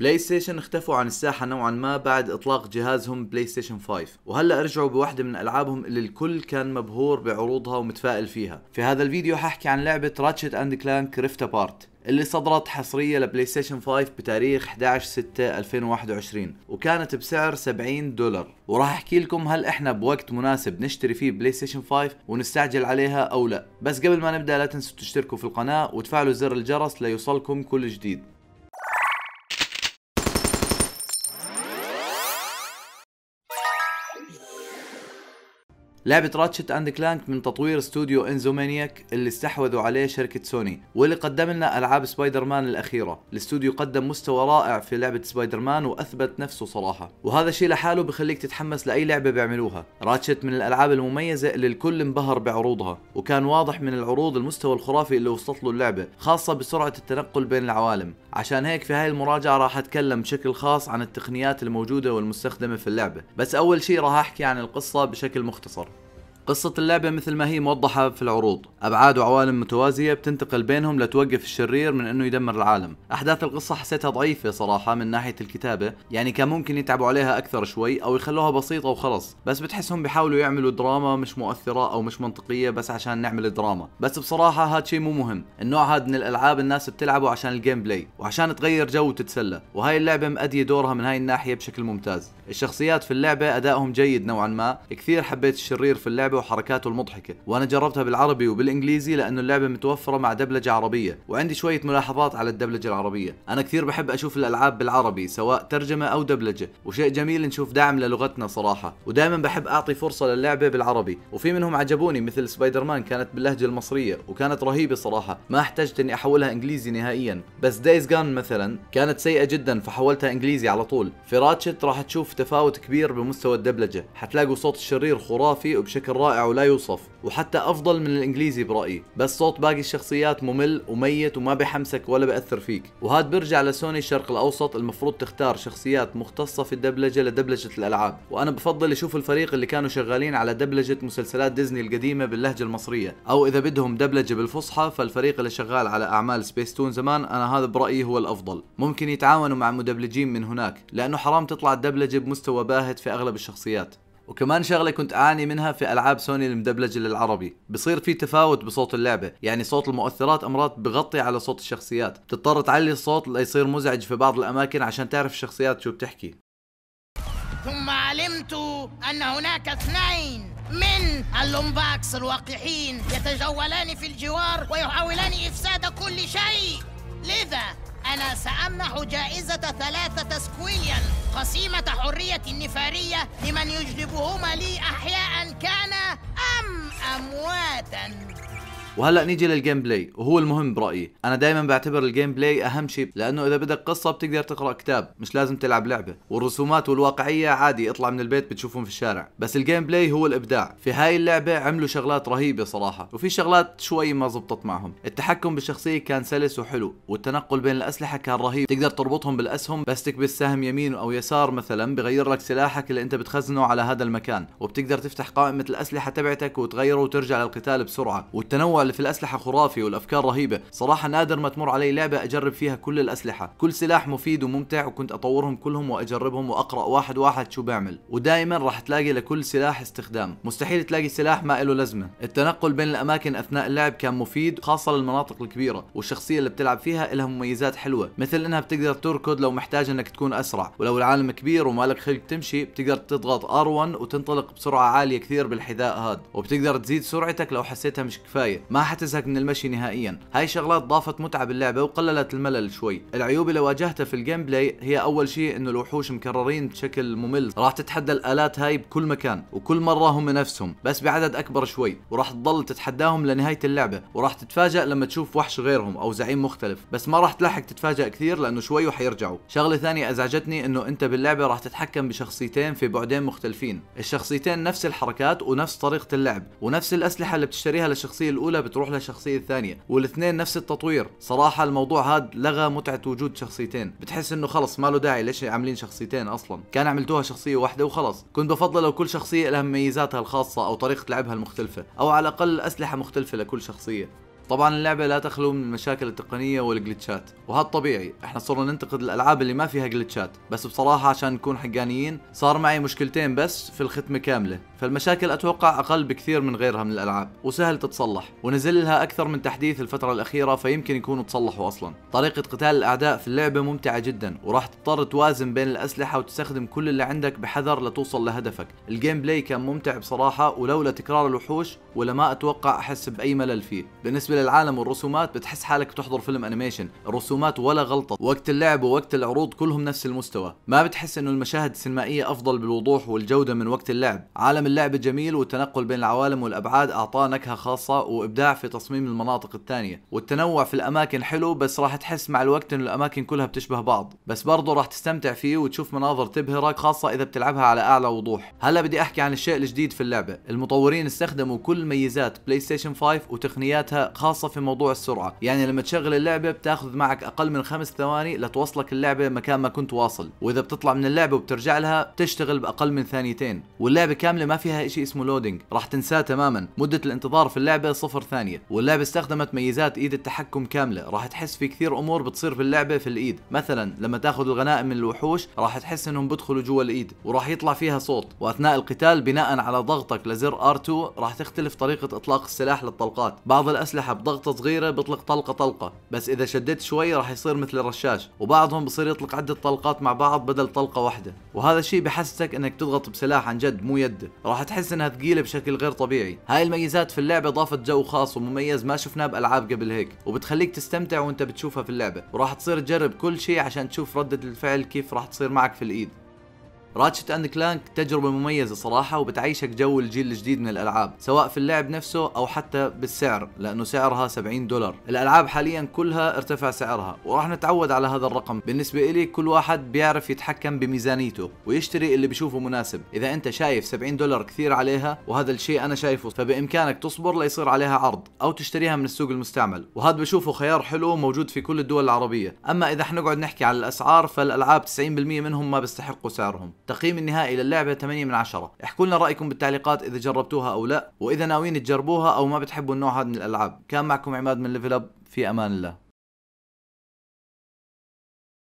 بلاي ستيشن اختفوا عن الساحة نوعا ما بعد اطلاق جهازهم بلاي ستيشن 5 وهلا رجعوا بواحدة من العابهم اللي الكل كان مبهور بعروضها ومتفائل فيها في هذا الفيديو ححكي عن لعبة راتشت اند كلانك ريفت ابارت اللي صدرت حصرية لبلاي ستيشن 5 بتاريخ 11 6 2021 وكانت بسعر 70 دولار وراح احكي لكم هل احنا بوقت مناسب نشتري فيه بلاي ستيشن 5 ونستعجل عليها او لا بس قبل ما نبدا لا تنسوا تشتركوا في القناة وتفعلوا زر الجرس ليوصلكم كل جديد لعبة راتشت اند كلانك من تطوير استوديو انزومانياك اللي استحوذوا عليه شركة سوني واللي قدم لنا العاب سبايدر مان الاخيرة، الاستوديو قدم مستوى رائع في لعبة سبايدر مان واثبت نفسه صراحة، وهذا الشيء لحاله بخليك تتحمس لاي لعبة بيعملوها، راتشت من الالعاب المميزة اللي الكل انبهر بعروضها، وكان واضح من العروض المستوى الخرافي اللي وصلت له اللعبة، خاصة بسرعة التنقل بين العوالم، عشان هيك في هاي المراجعة راح اتكلم بشكل خاص عن التقنيات الموجودة والمستخدمة في اللعبة، بس اول شيء راح احكي عن القصة بشكل مختصر. قصة اللعبة مثل ما هي موضحة في العروض أبعاد وعوالم متوازية بتنتقل بينهم لتوقف الشرير من أنه يدمر العالم أحداث القصة حسيتها ضعيفة صراحة من ناحية الكتابة يعني كان ممكن يتعبوا عليها أكثر شوي أو يخلوها بسيطة وخلص بس بتحسهم بيحاولوا يعملوا دراما مش مؤثرة أو مش منطقية بس عشان نعمل دراما بس بصراحة هاد شيء مو مهم النوع هاد من الألعاب الناس بتلعبه عشان الجيم بلاي وعشان تغير جو وتتسلى وهاي اللعبة مأدية دورها من هاي الناحية بشكل ممتاز الشخصيات في اللعبه ادائهم جيد نوعا ما كثير حبيت الشرير في اللعبه وحركاته المضحكه وانا جربتها بالعربي وبالانجليزي لانه اللعبه متوفره مع دبلجه عربيه وعندي شويه ملاحظات على الدبلجه العربيه انا كثير بحب اشوف الالعاب بالعربي سواء ترجمه او دبلجه وشيء جميل نشوف دعم للغتنا صراحه ودائما بحب اعطي فرصه للعبه بالعربي وفي منهم عجبوني مثل سبايدر مان كانت باللهجه المصريه وكانت رهيبه صراحه ما احتجت اني احولها انجليزي نهائيا بس دايز جان مثلا كانت سيئه جدا فحولتها انجليزي على طول في راتشت راح تشوف تفاوت كبير بمستوى الدبلجة حتلاقوا صوت الشرير خرافي وبشكل رائع ولا يوصف وحتى افضل من الانجليزي برايي بس صوت باقي الشخصيات ممل وميت وما بحمسك ولا بأثر فيك وهاد بيرجع لسوني الشرق الاوسط المفروض تختار شخصيات مختصه في الدبلجه لدبلجه الالعاب وانا بفضل اشوف الفريق اللي كانوا شغالين على دبلجه مسلسلات ديزني القديمه باللهجه المصريه او اذا بدهم دبلجه بالفصحى فالفريق اللي شغال على اعمال سبيس تون زمان انا هذا برايي هو الافضل ممكن يتعاونوا مع مدبلجين من هناك لانه حرام تطلع الدبلجه بمستوى باهت في اغلب الشخصيات وكمان شغله كنت اعاني منها في العاب سوني المدبلجه للعربي بصير في تفاوت بصوت اللعبه يعني صوت المؤثرات امرات بغطي على صوت الشخصيات بتضطر تعلي الصوت ليصير مزعج في بعض الاماكن عشان تعرف الشخصيات شو بتحكي ثم علمت ان هناك اثنين من اللومباكس الوقحين يتجولان في الجوار ويحاولان افساد كل شيء لذا انا سامنح جائزه ثلاثه سكويليان قسيمة حرية نفارية لمن يجلبهما لي أحياء كان أم أمواتا وهلا نيجي للجيم بلاي وهو المهم برايي انا دائما بعتبر الجيم بلاي اهم شيء لانه اذا بدك قصه بتقدر تقرا كتاب مش لازم تلعب لعبه والرسومات والواقعيه عادي اطلع من البيت بتشوفهم في الشارع بس الجيم بلاي هو الابداع في هاي اللعبه عملوا شغلات رهيبه صراحه وفي شغلات شوي ما زبطت معهم التحكم بالشخصيه كان سلس وحلو والتنقل بين الاسلحه كان رهيب تقدر تربطهم بالاسهم بس تكبس سهم يمين او يسار مثلا بغير لك سلاحك اللي انت بتخزنه على هذا المكان وبتقدر تفتح قائمه الاسلحه تبعتك وتغيره وترجع للقتال بسرعه والتنوع اللي في الاسلحه خرافي والافكار رهيبه صراحه نادر ما تمر علي لعبه اجرب فيها كل الاسلحه كل سلاح مفيد وممتع وكنت اطورهم كلهم واجربهم واقرا واحد واحد شو بعمل ودائما راح تلاقي لكل سلاح استخدام مستحيل تلاقي سلاح ما له لازمه التنقل بين الاماكن اثناء اللعب كان مفيد خاصه للمناطق الكبيره والشخصيه اللي بتلعب فيها لها مميزات حلوه مثل انها بتقدر تركض لو محتاج انك تكون اسرع ولو العالم كبير ومالك خلق تمشي بتقدر تضغط ار 1 وتنطلق بسرعه عاليه كثير بالحذاء هذا وبتقدر تزيد سرعتك لو حسيتها مش كفايه ما حتزهق من المشي نهائيا هاي شغلات ضافت متعه باللعبه وقللت الملل شوي العيوب اللي واجهتها في الجيم بلاي هي اول شيء انه الوحوش مكررين بشكل ممل راح تتحدى الالات هاي بكل مكان وكل مره هم نفسهم بس بعدد اكبر شوي وراح تضل تتحداهم لنهايه اللعبه وراح تتفاجئ لما تشوف وحش غيرهم او زعيم مختلف بس ما راح تلحق تتفاجئ كثير لانه شوي وحيرجعوا شغله ثانيه ازعجتني انه انت باللعبه راح تتحكم بشخصيتين في بعدين مختلفين الشخصيتين نفس الحركات ونفس طريقه اللعب ونفس الاسلحه اللي بتشتريها للشخصيه الاولى بتروح للشخصيه الثانيه والاثنين نفس التطوير صراحه الموضوع هذا لغى متعه وجود شخصيتين بتحس انه خلص ما له داعي ليش عاملين شخصيتين اصلا كان عملتوها شخصيه واحده وخلص كنت بفضل لو كل شخصيه لها مميزاتها الخاصه او طريقه لعبها المختلفه او على الاقل اسلحه مختلفه لكل شخصيه طبعا اللعبه لا تخلو من المشاكل التقنيه والجلتشات وهذا طبيعي احنا صرنا ننتقد الالعاب اللي ما فيها جلتشات بس بصراحه عشان نكون حقانيين صار معي مشكلتين بس في الختمه كامله فالمشاكل اتوقع اقل بكثير من غيرها من الالعاب وسهل تتصلح ونزل لها اكثر من تحديث الفتره الاخيره فيمكن يكونوا تصلحوا اصلا طريقه قتال الاعداء في اللعبه ممتعه جدا وراح تضطر توازن بين الاسلحه وتستخدم كل اللي عندك بحذر لتوصل لهدفك الجيم بلاي كان ممتع بصراحه ولولا تكرار الوحوش ولا ما اتوقع احس باي ملل فيه بالنسبه للعالم والرسومات بتحس حالك بتحضر فيلم انيميشن الرسومات ولا غلطه وقت اللعب ووقت العروض كلهم نفس المستوى ما بتحس انه المشاهد السينمائيه افضل بالوضوح والجوده من وقت اللعب عالم اللعبة جميل والتنقل بين العوالم والابعاد اعطاه نكهه خاصه وابداع في تصميم المناطق الثانيه والتنوع في الاماكن حلو بس راح تحس مع الوقت ان الاماكن كلها بتشبه بعض بس برضه راح تستمتع فيه وتشوف مناظر تبهرك خاصه اذا بتلعبها على اعلى وضوح هلا بدي احكي عن الشيء الجديد في اللعبه المطورين استخدموا كل ميزات بلاي ستيشن 5 وتقنياتها خاصه في موضوع السرعه يعني لما تشغل اللعبه بتاخذ معك اقل من خمس ثواني لتوصلك اللعبه مكان ما كنت واصل واذا بتطلع من اللعبه وبترجع لها بتشتغل باقل من ثانيتين واللعبه كامله ما فيها شيء اسمه لودينج راح تنساه تماما مده الانتظار في اللعبه صفر ثانيه واللعبه استخدمت ميزات ايد التحكم كامله راح تحس في كثير امور بتصير في اللعبه في الايد مثلا لما تاخذ الغنائم من الوحوش راح تحس انهم بدخلوا جوا الايد وراح يطلع فيها صوت واثناء القتال بناء على ضغطك لزر ار 2 راح تختلف طريقه اطلاق السلاح للطلقات بعض الاسلحه بضغطه صغيره بيطلق طلقه طلقه بس اذا شددت شوي راح يصير مثل الرشاش وبعضهم بصير يطلق عده طلقات مع بعض بدل طلقه واحده وهذا الشيء بحسسك انك تضغط بسلاح عن جد مو يد راح تحس انها ثقيله بشكل غير طبيعي هاي الميزات في اللعبه ضافت جو خاص ومميز ما شفناه بالعاب قبل هيك وبتخليك تستمتع وانت بتشوفها في اللعبه وراح تصير تجرب كل شيء عشان تشوف رده الفعل كيف راح تصير معك في الايد راتشت اند كلانك تجربة مميزة صراحة وبتعيشك جو الجيل الجديد من الالعاب سواء في اللعب نفسه او حتى بالسعر لانه سعرها 70 دولار الالعاب حاليا كلها ارتفع سعرها وراح نتعود على هذا الرقم بالنسبة إلي كل واحد بيعرف يتحكم بميزانيته ويشتري اللي بشوفه مناسب اذا انت شايف 70 دولار كثير عليها وهذا الشيء انا شايفه فبامكانك تصبر ليصير عليها عرض او تشتريها من السوق المستعمل وهذا بشوفه خيار حلو موجود في كل الدول العربية اما اذا حنقعد نحكي على الاسعار فالالعاب 90% منهم ما بيستحقوا سعرهم تقييم النهائي للعبة 8 من 10 احكوا لنا رأيكم بالتعليقات إذا جربتوها أو لا وإذا ناويين تجربوها أو ما بتحبوا النوع هذا من الألعاب كان معكم عماد من ليفل أب في أمان الله